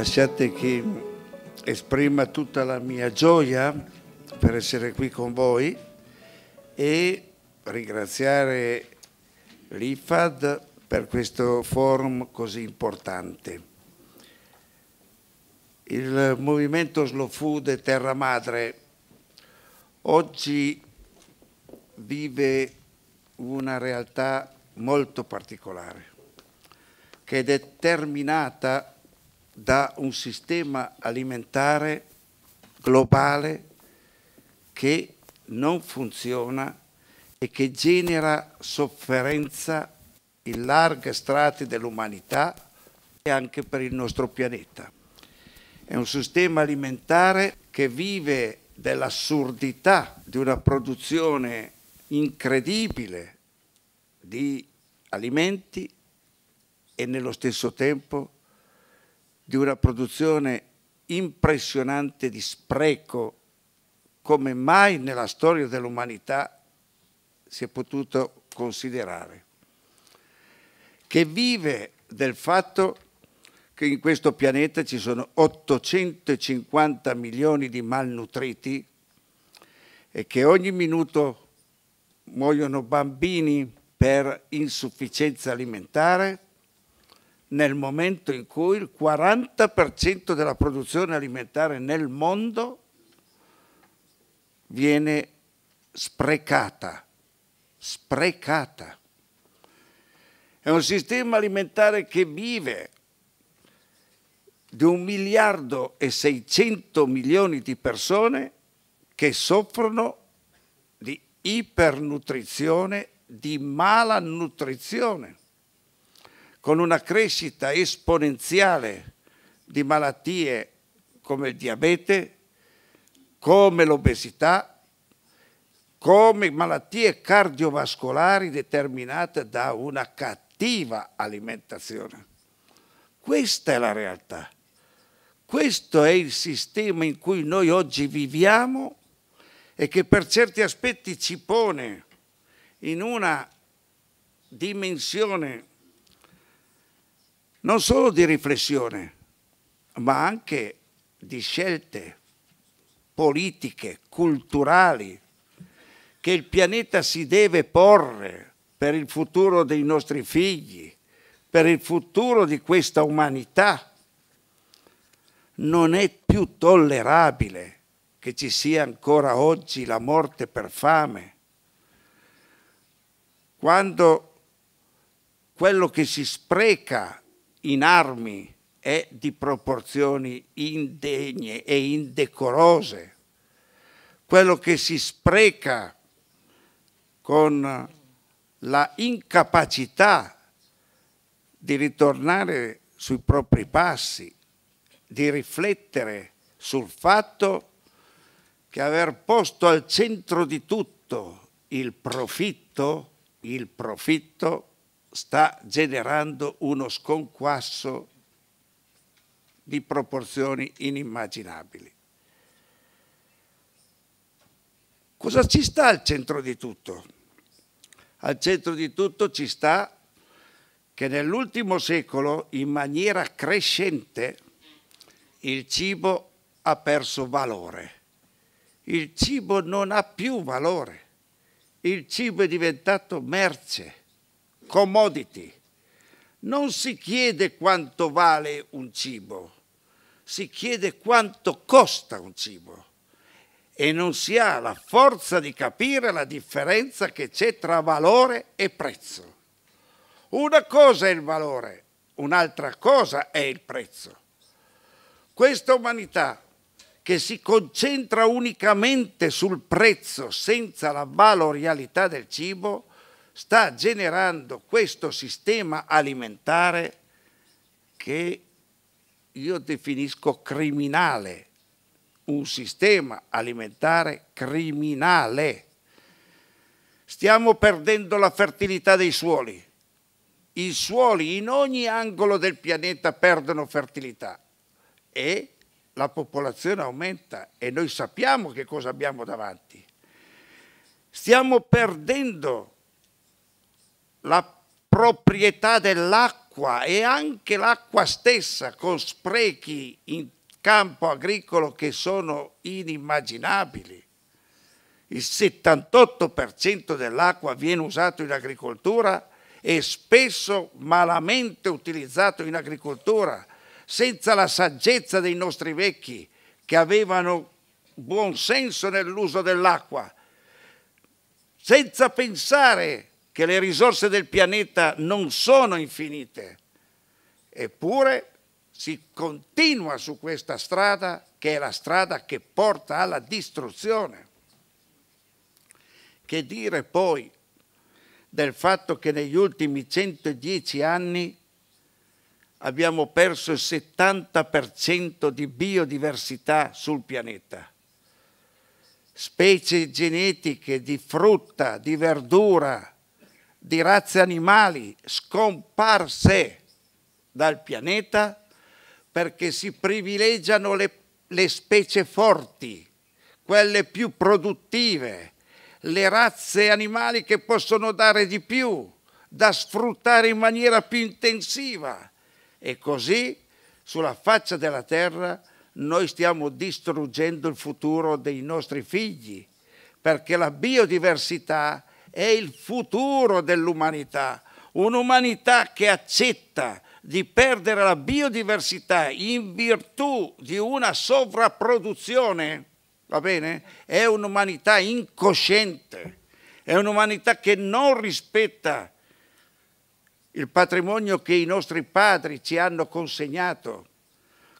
lasciate che esprima tutta la mia gioia per essere qui con voi e ringraziare l'IFAD per questo forum così importante. Il movimento Slow Food e Terra Madre oggi vive una realtà molto particolare che è determinata da un sistema alimentare globale che non funziona e che genera sofferenza in larghe strati dell'umanità e anche per il nostro pianeta. È un sistema alimentare che vive dell'assurdità di una produzione incredibile di alimenti e nello stesso tempo di una produzione impressionante di spreco come mai nella storia dell'umanità si è potuto considerare, che vive del fatto che in questo pianeta ci sono 850 milioni di malnutriti e che ogni minuto muoiono bambini per insufficienza alimentare nel momento in cui il 40% della produzione alimentare nel mondo viene sprecata, sprecata. È un sistema alimentare che vive di un miliardo e 600 milioni di persone che soffrono di ipernutrizione, di malannutrizione con una crescita esponenziale di malattie come il diabete, come l'obesità, come malattie cardiovascolari determinate da una cattiva alimentazione. Questa è la realtà. Questo è il sistema in cui noi oggi viviamo e che per certi aspetti ci pone in una dimensione non solo di riflessione, ma anche di scelte politiche, culturali, che il pianeta si deve porre per il futuro dei nostri figli, per il futuro di questa umanità. Non è più tollerabile che ci sia ancora oggi la morte per fame. Quando quello che si spreca in armi è di proporzioni indegne e indecorose. Quello che si spreca con la incapacità di ritornare sui propri passi, di riflettere sul fatto che aver posto al centro di tutto il profitto, il profitto sta generando uno sconquasso di proporzioni inimmaginabili. Cosa ci sta al centro di tutto? Al centro di tutto ci sta che nell'ultimo secolo, in maniera crescente, il cibo ha perso valore. Il cibo non ha più valore. Il cibo è diventato merce commodity. Non si chiede quanto vale un cibo, si chiede quanto costa un cibo e non si ha la forza di capire la differenza che c'è tra valore e prezzo. Una cosa è il valore, un'altra cosa è il prezzo. Questa umanità che si concentra unicamente sul prezzo senza la valorialità del cibo sta generando questo sistema alimentare che io definisco criminale, un sistema alimentare criminale. Stiamo perdendo la fertilità dei suoli. I suoli in ogni angolo del pianeta perdono fertilità e la popolazione aumenta e noi sappiamo che cosa abbiamo davanti. Stiamo perdendo la proprietà dell'acqua e anche l'acqua stessa con sprechi in campo agricolo che sono inimmaginabili. Il 78% dell'acqua viene usato in agricoltura e spesso malamente utilizzato in agricoltura, senza la saggezza dei nostri vecchi che avevano buon senso nell'uso dell'acqua, senza pensare che le risorse del pianeta non sono infinite, eppure si continua su questa strada che è la strada che porta alla distruzione. Che dire poi del fatto che negli ultimi 110 anni abbiamo perso il 70% di biodiversità sul pianeta. Specie genetiche di frutta, di verdura, di razze animali scomparse dal pianeta perché si privilegiano le, le specie forti, quelle più produttive, le razze animali che possono dare di più, da sfruttare in maniera più intensiva. E così sulla faccia della terra noi stiamo distruggendo il futuro dei nostri figli, perché la biodiversità è il futuro dell'umanità, un'umanità che accetta di perdere la biodiversità in virtù di una sovrapproduzione, va bene? È un'umanità incosciente, è un'umanità che non rispetta il patrimonio che i nostri padri ci hanno consegnato,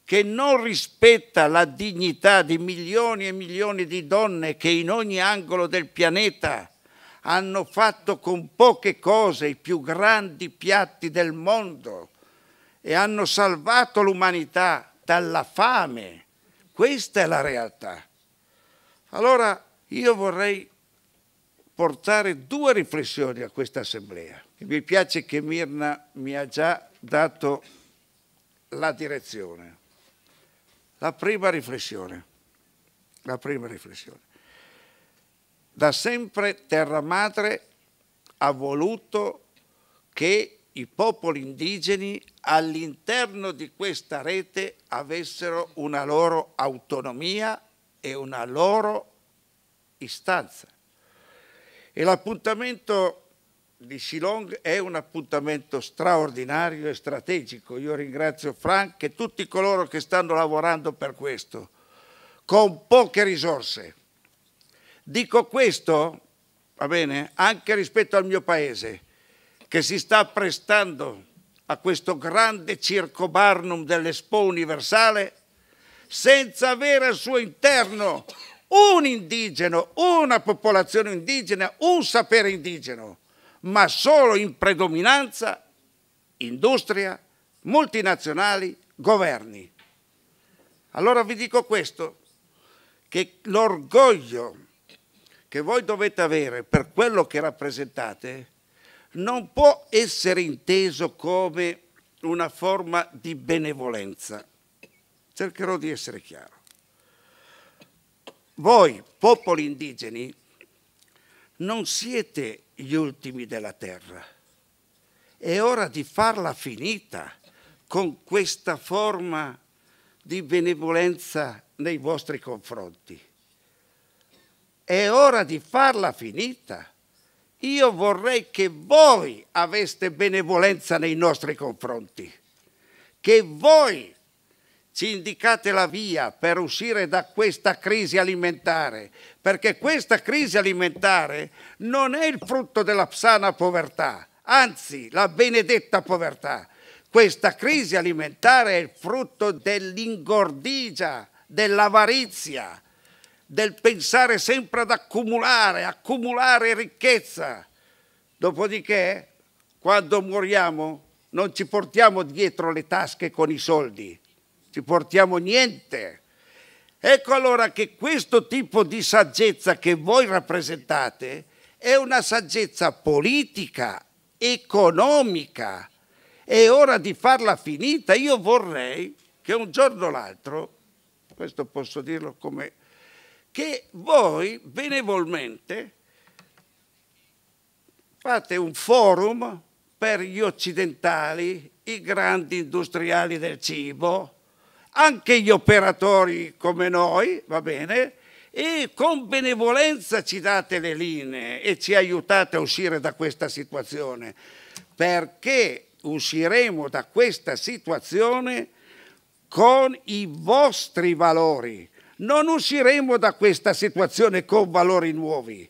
che non rispetta la dignità di milioni e milioni di donne che in ogni angolo del pianeta hanno fatto con poche cose i più grandi piatti del mondo e hanno salvato l'umanità dalla fame. Questa è la realtà. Allora io vorrei portare due riflessioni a questa assemblea. Mi piace che Mirna mi ha già dato la direzione. La prima riflessione. La prima riflessione. Da sempre Terra Madre ha voluto che i popoli indigeni all'interno di questa rete avessero una loro autonomia e una loro istanza. E l'appuntamento di Shillong è un appuntamento straordinario e strategico. Io ringrazio Frank e tutti coloro che stanno lavorando per questo, con poche risorse Dico questo, va bene, anche rispetto al mio paese, che si sta prestando a questo grande circo barnum dell'Expo Universale senza avere al suo interno un indigeno, una popolazione indigena, un sapere indigeno, ma solo in predominanza industria, multinazionali, governi. Allora vi dico questo, che l'orgoglio che voi dovete avere per quello che rappresentate non può essere inteso come una forma di benevolenza. Cercherò di essere chiaro. Voi, popoli indigeni, non siete gli ultimi della terra. È ora di farla finita con questa forma di benevolenza nei vostri confronti. È ora di farla finita. Io vorrei che voi aveste benevolenza nei nostri confronti, che voi ci indicate la via per uscire da questa crisi alimentare, perché questa crisi alimentare non è il frutto della sana povertà, anzi la benedetta povertà. Questa crisi alimentare è il frutto dell'ingordigia, dell'avarizia, del pensare sempre ad accumulare, accumulare ricchezza. Dopodiché, quando moriamo, non ci portiamo dietro le tasche con i soldi, ci portiamo niente. Ecco allora che questo tipo di saggezza che voi rappresentate è una saggezza politica, economica. È ora di farla finita. Io vorrei che un giorno o l'altro, questo posso dirlo come che voi benevolmente fate un forum per gli occidentali, i grandi industriali del cibo, anche gli operatori come noi, va bene, e con benevolenza ci date le linee e ci aiutate a uscire da questa situazione, perché usciremo da questa situazione con i vostri valori, non usciremo da questa situazione con valori nuovi.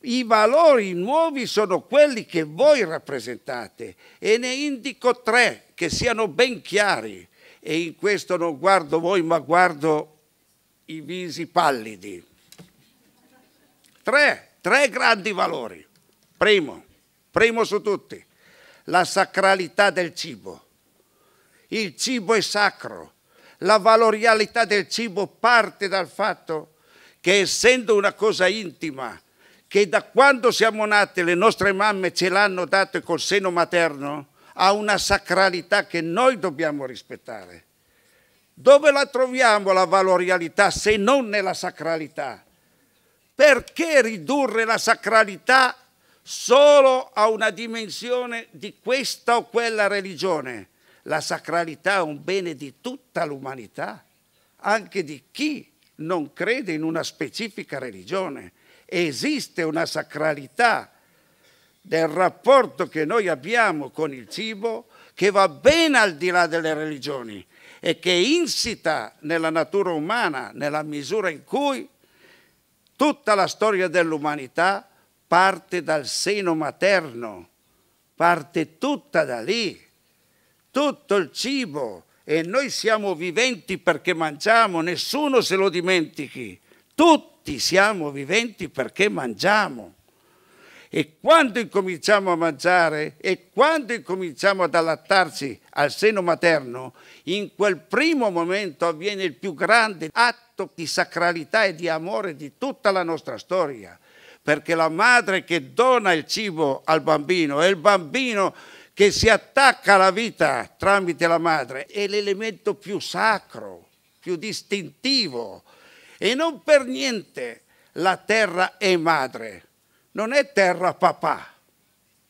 I valori nuovi sono quelli che voi rappresentate e ne indico tre che siano ben chiari e in questo non guardo voi ma guardo i visi pallidi. Tre, tre grandi valori. Primo, primo su tutti, la sacralità del cibo. Il cibo è sacro, la valorialità del cibo parte dal fatto che essendo una cosa intima, che da quando siamo nati le nostre mamme ce l'hanno dato col seno materno, ha una sacralità che noi dobbiamo rispettare. Dove la troviamo la valorialità se non nella sacralità? Perché ridurre la sacralità solo a una dimensione di questa o quella religione? La sacralità è un bene di tutta l'umanità, anche di chi non crede in una specifica religione. Esiste una sacralità del rapporto che noi abbiamo con il cibo che va ben al di là delle religioni e che insita nella natura umana, nella misura in cui tutta la storia dell'umanità parte dal seno materno, parte tutta da lì tutto il cibo e noi siamo viventi perché mangiamo, nessuno se lo dimentichi. Tutti siamo viventi perché mangiamo. E quando incominciamo a mangiare e quando incominciamo ad allattarci al seno materno, in quel primo momento avviene il più grande atto di sacralità e di amore di tutta la nostra storia, perché la madre che dona il cibo al bambino e il bambino che si attacca alla vita tramite la madre è l'elemento più sacro, più distintivo e non per niente la terra è madre, non è terra papà,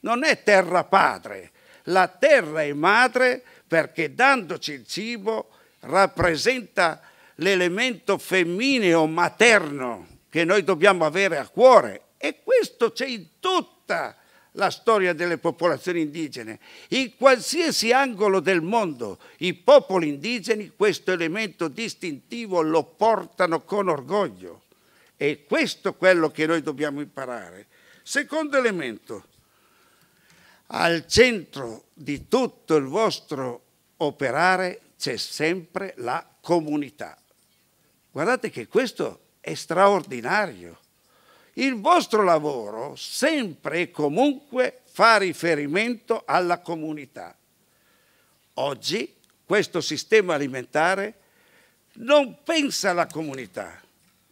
non è terra padre, la terra è madre perché dandoci il cibo rappresenta l'elemento femmineo materno che noi dobbiamo avere a cuore e questo c'è in tutta la la storia delle popolazioni indigene. In qualsiasi angolo del mondo i popoli indigeni questo elemento distintivo lo portano con orgoglio. E questo è quello che noi dobbiamo imparare. Secondo elemento, al centro di tutto il vostro operare c'è sempre la comunità. Guardate che questo è straordinario il vostro lavoro sempre e comunque fa riferimento alla comunità. Oggi questo sistema alimentare non pensa alla comunità,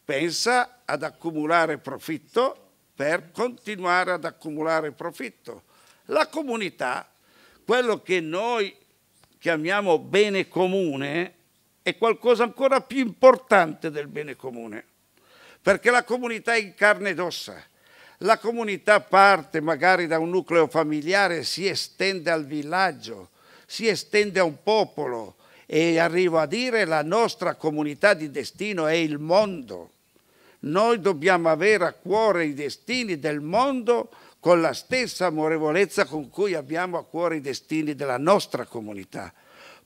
pensa ad accumulare profitto per continuare ad accumulare profitto. La comunità, quello che noi chiamiamo bene comune, è qualcosa ancora più importante del bene comune perché la comunità è in carne ed ossa. La comunità parte magari da un nucleo familiare, si estende al villaggio, si estende a un popolo e arrivo a dire la nostra comunità di destino è il mondo. Noi dobbiamo avere a cuore i destini del mondo con la stessa amorevolezza con cui abbiamo a cuore i destini della nostra comunità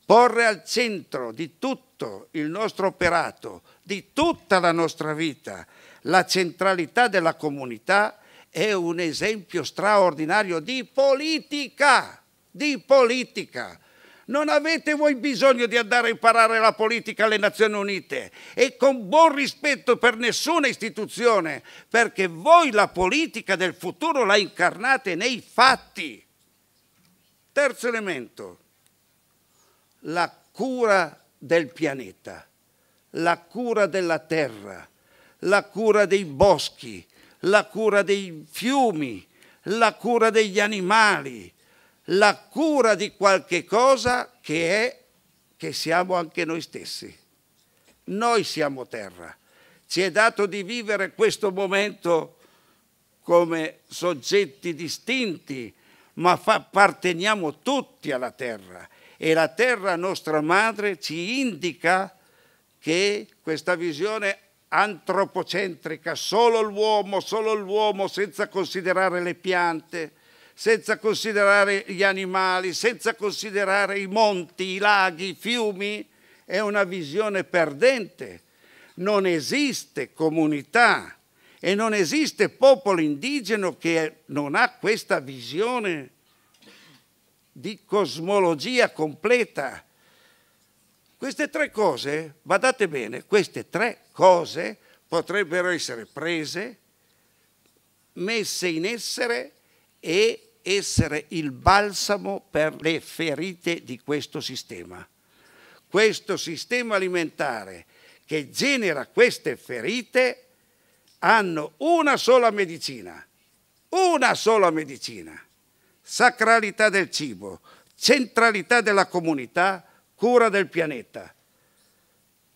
porre al centro di tutto il nostro operato, di tutta la nostra vita, la centralità della comunità è un esempio straordinario di politica, di politica. Non avete voi bisogno di andare a imparare la politica alle Nazioni Unite e con buon rispetto per nessuna istituzione, perché voi la politica del futuro la incarnate nei fatti. Terzo elemento la cura del pianeta, la cura della terra, la cura dei boschi, la cura dei fiumi, la cura degli animali, la cura di qualche cosa che è che siamo anche noi stessi. Noi siamo terra. Ci è dato di vivere questo momento come soggetti distinti, ma apparteniamo tutti alla terra e la terra nostra madre ci indica che questa visione antropocentrica, solo l'uomo, solo l'uomo, senza considerare le piante, senza considerare gli animali, senza considerare i monti, i laghi, i fiumi, è una visione perdente. Non esiste comunità e non esiste popolo indigeno che non ha questa visione di cosmologia completa. Queste tre cose, badate bene, queste tre cose potrebbero essere prese, messe in essere e essere il balsamo per le ferite di questo sistema. Questo sistema alimentare che genera queste ferite hanno una sola medicina, una sola medicina sacralità del cibo, centralità della comunità, cura del pianeta.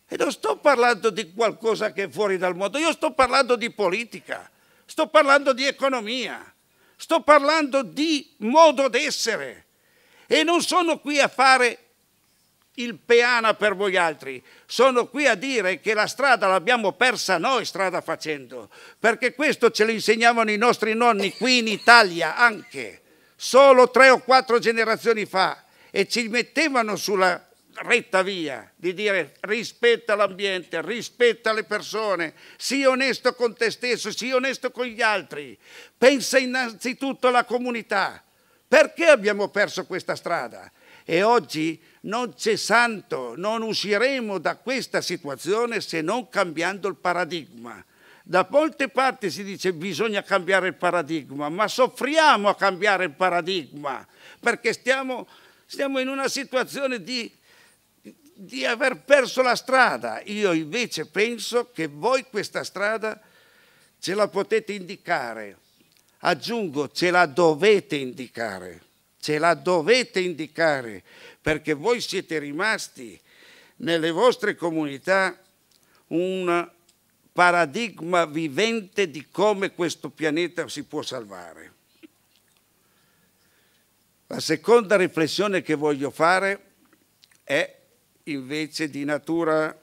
E non sto parlando di qualcosa che è fuori dal mondo, io sto parlando di politica, sto parlando di economia, sto parlando di modo d'essere. E non sono qui a fare il peana per voi altri. Sono qui a dire che la strada l'abbiamo persa noi strada facendo, perché questo ce lo insegnavano i nostri nonni qui in Italia anche solo tre o quattro generazioni fa e ci mettevano sulla retta via di dire rispetta l'ambiente, rispetta le persone, sii onesto con te stesso, sii onesto con gli altri, pensa innanzitutto alla comunità. Perché abbiamo perso questa strada? E oggi non c'è santo, non usciremo da questa situazione se non cambiando il paradigma. Da molte parti si dice che bisogna cambiare il paradigma, ma soffriamo a cambiare il paradigma perché stiamo, stiamo in una situazione di, di aver perso la strada. Io invece penso che voi questa strada ce la potete indicare. Aggiungo, ce la dovete indicare, ce la dovete indicare perché voi siete rimasti nelle vostre comunità un paradigma vivente di come questo pianeta si può salvare. La seconda riflessione che voglio fare è invece di natura,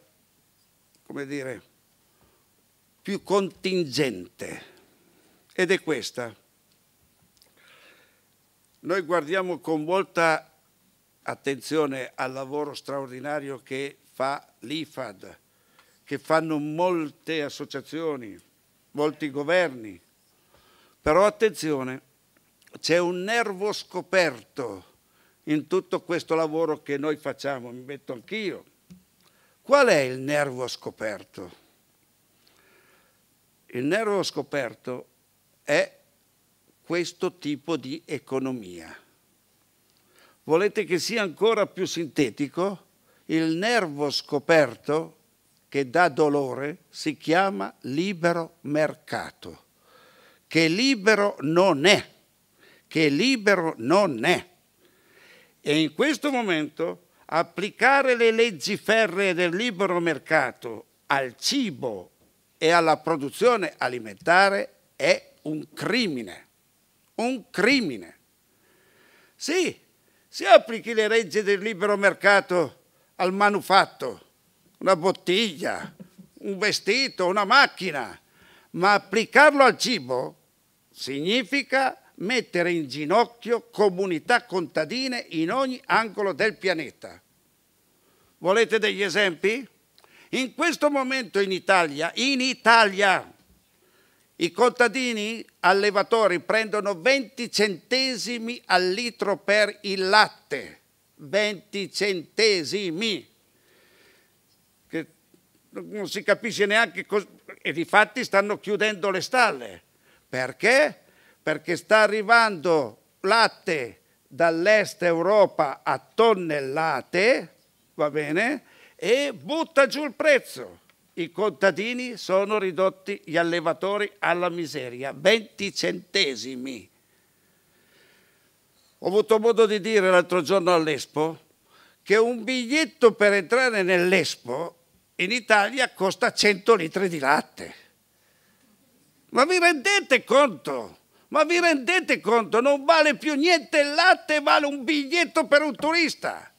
come dire, più contingente ed è questa. Noi guardiamo con molta attenzione al lavoro straordinario che fa l'IFAD, che fanno molte associazioni, molti governi. Però attenzione, c'è un nervo scoperto in tutto questo lavoro che noi facciamo, mi metto anch'io. Qual è il nervo scoperto? Il nervo scoperto è questo tipo di economia. Volete che sia ancora più sintetico? Il nervo scoperto che dà dolore si chiama libero mercato, che libero non è, che libero non è. E in questo momento applicare le leggi ferree del libero mercato al cibo e alla produzione alimentare è un crimine, un crimine. Sì, si applichi le leggi del libero mercato al manufatto, una bottiglia, un vestito, una macchina, ma applicarlo al cibo significa mettere in ginocchio comunità contadine in ogni angolo del pianeta. Volete degli esempi? In questo momento in Italia, in Italia, i contadini allevatori prendono 20 centesimi al litro per il latte. 20 centesimi non si capisce neanche cosa... E di fatti stanno chiudendo le stalle. Perché? Perché sta arrivando latte dall'est Europa a tonnellate, va bene, e butta giù il prezzo. I contadini sono ridotti, gli allevatori, alla miseria. 20 centesimi. Ho avuto modo di dire l'altro giorno all'Espo che un biglietto per entrare nell'Espo in Italia costa 100 litri di latte. Ma vi rendete conto? Ma vi rendete conto? Non vale più niente il latte, vale un biglietto per un turista.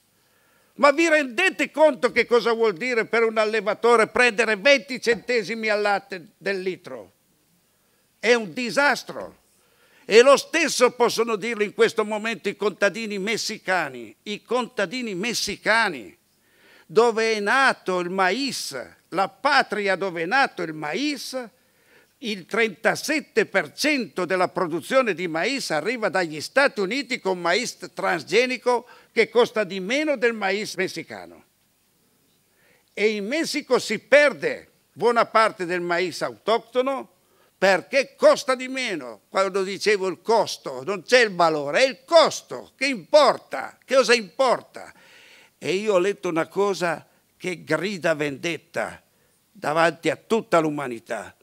Ma vi rendete conto che cosa vuol dire per un allevatore prendere 20 centesimi al latte del litro? È un disastro. E lo stesso possono dirlo in questo momento i contadini messicani. I contadini messicani dove è nato il mais, la patria dove è nato il mais, il 37% della produzione di mais arriva dagli Stati Uniti con mais transgenico che costa di meno del mais messicano. E in Messico si perde buona parte del mais autoctono perché costa di meno. Quando dicevo il costo, non c'è il valore, è il costo. Che importa? Che cosa importa? e io ho letto una cosa che grida vendetta davanti a tutta l'umanità,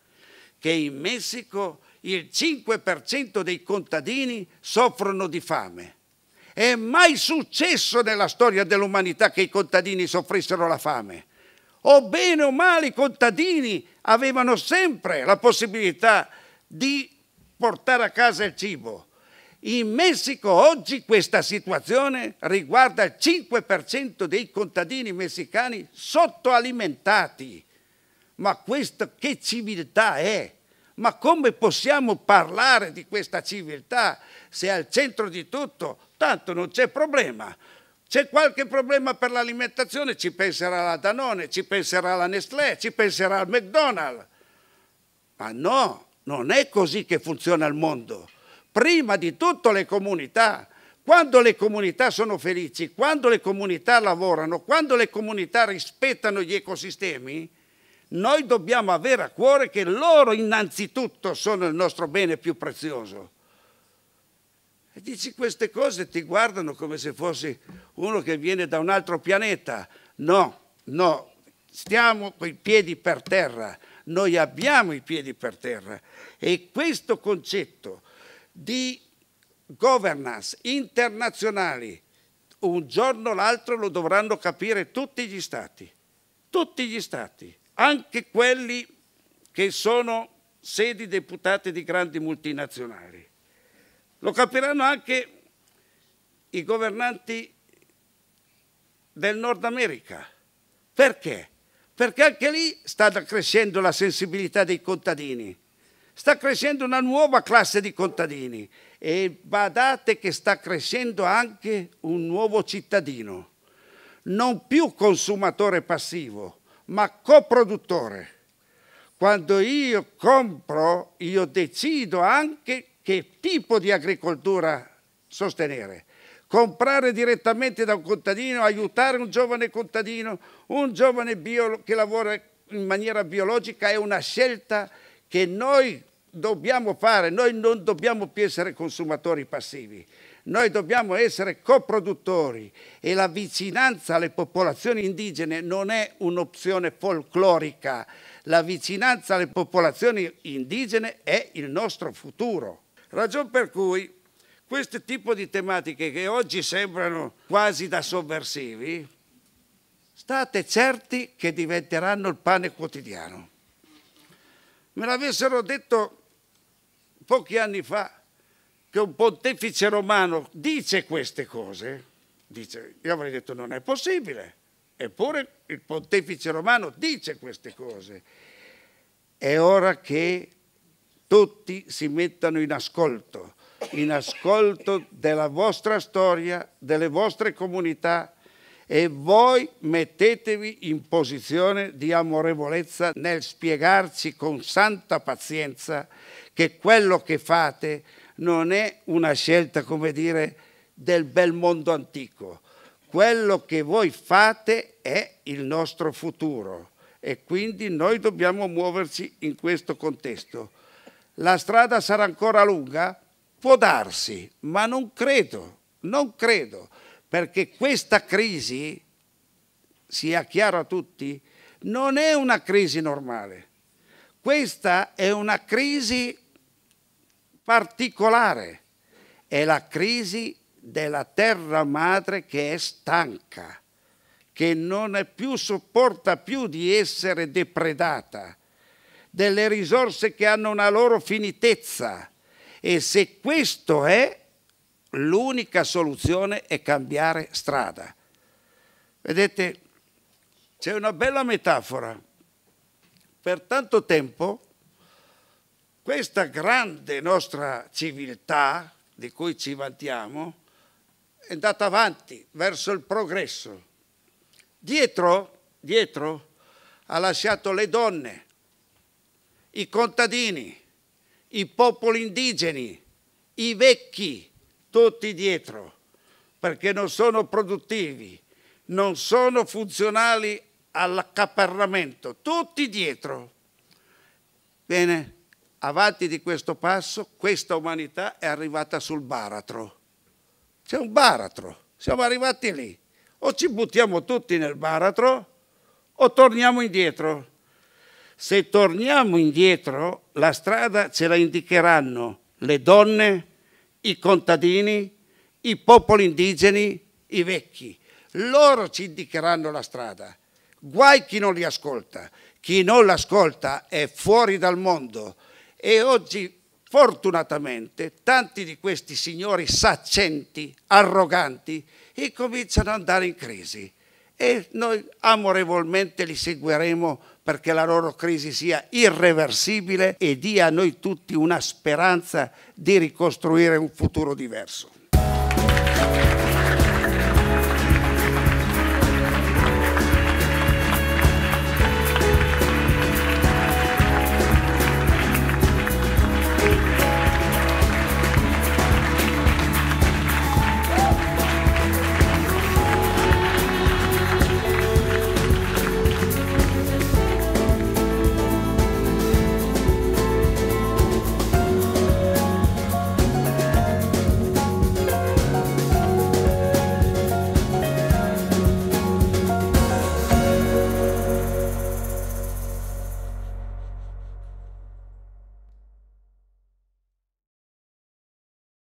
che in Messico il 5% dei contadini soffrono di fame. È mai successo nella storia dell'umanità che i contadini soffrissero la fame. O bene o male i contadini avevano sempre la possibilità di portare a casa il cibo. In Messico oggi questa situazione riguarda il 5% dei contadini messicani sottoalimentati. Ma questa che civiltà è? Ma come possiamo parlare di questa civiltà se al centro di tutto tanto non c'è problema? C'è qualche problema per l'alimentazione, ci penserà la Danone, ci penserà la Nestlé, ci penserà il McDonald's. Ma no, non è così che funziona il mondo prima di tutto le comunità. Quando le comunità sono felici, quando le comunità lavorano, quando le comunità rispettano gli ecosistemi, noi dobbiamo avere a cuore che loro innanzitutto sono il nostro bene più prezioso. E dici queste cose, ti guardano come se fossi uno che viene da un altro pianeta. No, no, stiamo con i piedi per terra, noi abbiamo i piedi per terra. E questo concetto di governance internazionali, un giorno o l'altro lo dovranno capire tutti gli Stati, tutti gli Stati, anche quelli che sono sedi deputate di grandi multinazionali. Lo capiranno anche i governanti del Nord America. Perché? Perché anche lì sta crescendo la sensibilità dei contadini sta crescendo una nuova classe di contadini e badate che sta crescendo anche un nuovo cittadino, non più consumatore passivo, ma coproduttore. Quando io compro, io decido anche che tipo di agricoltura sostenere. Comprare direttamente da un contadino, aiutare un giovane contadino, un giovane che lavora in maniera biologica è una scelta che noi dobbiamo fare, noi non dobbiamo più essere consumatori passivi, noi dobbiamo essere coproduttori e la vicinanza alle popolazioni indigene non è un'opzione folclorica, la vicinanza alle popolazioni indigene è il nostro futuro. Ragion per cui questo tipo di tematiche che oggi sembrano quasi da sovversivi, state certi che diventeranno il pane quotidiano. Me l'avessero detto pochi anni fa che un pontefice romano dice queste cose, dice, io avrei detto non è possibile, eppure il pontefice romano dice queste cose. È ora che tutti si mettano in ascolto, in ascolto della vostra storia, delle vostre comunità, e voi mettetevi in posizione di amorevolezza nel spiegarci con santa pazienza che quello che fate non è una scelta, come dire, del bel mondo antico. Quello che voi fate è il nostro futuro e quindi noi dobbiamo muoverci in questo contesto. La strada sarà ancora lunga? Può darsi, ma non credo, non credo perché questa crisi, sia chiaro a tutti, non è una crisi normale. Questa è una crisi particolare, è la crisi della terra madre che è stanca, che non più sopporta più di essere depredata, delle risorse che hanno una loro finitezza. E se questo è, l'unica soluzione è cambiare strada. Vedete, c'è una bella metafora. Per tanto tempo questa grande nostra civiltà, di cui ci vantiamo, è andata avanti verso il progresso. Dietro, dietro ha lasciato le donne, i contadini, i popoli indigeni, i vecchi, tutti dietro, perché non sono produttivi, non sono funzionali all'accaparramento, tutti dietro. Bene, avanti di questo passo, questa umanità è arrivata sul baratro. C'è un baratro, siamo arrivati lì. O ci buttiamo tutti nel baratro o torniamo indietro. Se torniamo indietro, la strada ce la indicheranno le donne, i contadini, i popoli indigeni, i vecchi. Loro ci indicheranno la strada. Guai chi non li ascolta. Chi non l'ascolta è fuori dal mondo. E oggi, fortunatamente, tanti di questi signori saccenti, arroganti, incominciano ad andare in crisi. E noi amorevolmente li seguiremo perché la loro crisi sia irreversibile e dia a noi tutti una speranza di ricostruire un futuro diverso.